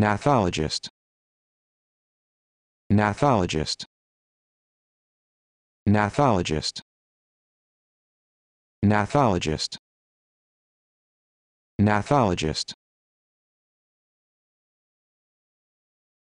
Nathologist. Nathologist. Nathologist. Nathologist. Nathologist.